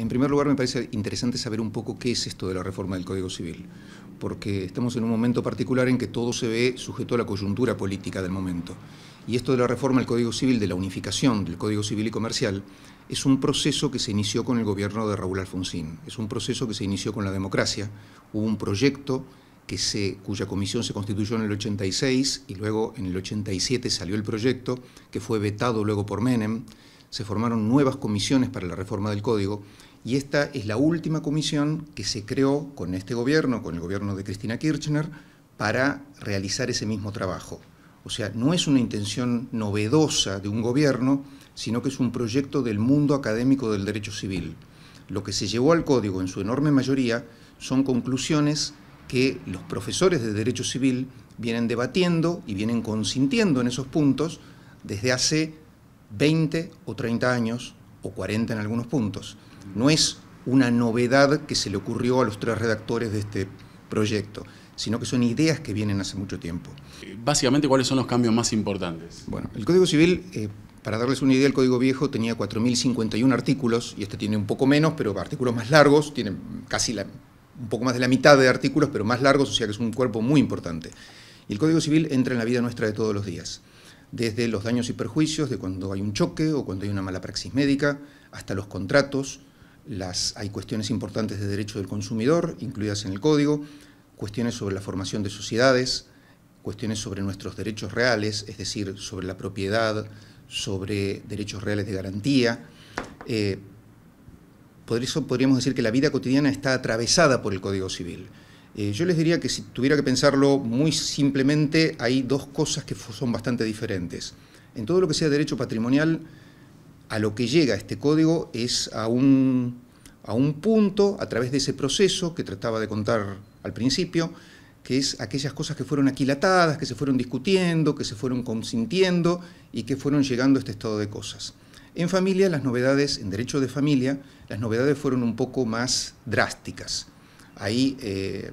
En primer lugar, me parece interesante saber un poco qué es esto de la reforma del Código Civil, porque estamos en un momento particular en que todo se ve sujeto a la coyuntura política del momento. Y esto de la reforma del Código Civil, de la unificación del Código Civil y Comercial, es un proceso que se inició con el gobierno de Raúl Alfonsín, es un proceso que se inició con la democracia, hubo un proyecto que cuya comisión se constituyó en el 86 y luego en el 87 salió el proyecto, que fue vetado luego por Menem, se formaron nuevas comisiones para la reforma del Código y esta es la última comisión que se creó con este gobierno, con el gobierno de Cristina Kirchner, para realizar ese mismo trabajo. O sea, no es una intención novedosa de un gobierno, sino que es un proyecto del mundo académico del derecho civil. Lo que se llevó al Código en su enorme mayoría son conclusiones que los profesores de derecho civil vienen debatiendo y vienen consintiendo en esos puntos desde hace 20 o 30 años, o 40 en algunos puntos. No es una novedad que se le ocurrió a los tres redactores de este proyecto, sino que son ideas que vienen hace mucho tiempo. Básicamente, ¿cuáles son los cambios más importantes? Bueno, el Código Civil, eh, para darles una idea, el Código Viejo tenía 4.051 artículos, y este tiene un poco menos, pero artículos más largos, tiene casi un poco más de la mitad de artículos, pero más largos, o sea que es un cuerpo muy importante. Y el Código Civil entra en la vida nuestra de todos los días desde los daños y perjuicios de cuando hay un choque o cuando hay una mala praxis médica, hasta los contratos, hay cuestiones importantes de derecho del consumidor incluidas en el código, cuestiones sobre la formación de sociedades, cuestiones sobre nuestros derechos reales, es decir, sobre la propiedad, sobre derechos reales de garantía. Eh, por eso podríamos decir que la vida cotidiana está atravesada por el Código Civil. Eh, yo les diría que si tuviera que pensarlo muy simplemente, hay dos cosas que son bastante diferentes. En todo lo que sea derecho patrimonial, a lo que llega este código es a un, a un punto, a través de ese proceso que trataba de contar al principio, que es aquellas cosas que fueron aquilatadas, que se fueron discutiendo, que se fueron consintiendo y que fueron llegando a este estado de cosas. En familia, las novedades, en derecho de familia, las novedades fueron un poco más drásticas. Ahí eh,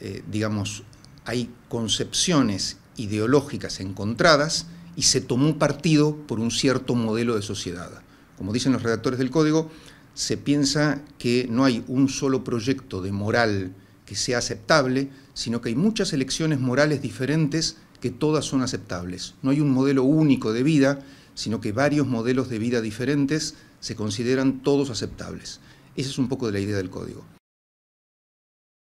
eh, digamos, hay concepciones ideológicas encontradas y se tomó partido por un cierto modelo de sociedad. Como dicen los redactores del código, se piensa que no hay un solo proyecto de moral que sea aceptable, sino que hay muchas elecciones morales diferentes que todas son aceptables. No hay un modelo único de vida, sino que varios modelos de vida diferentes se consideran todos aceptables. Esa es un poco de la idea del código.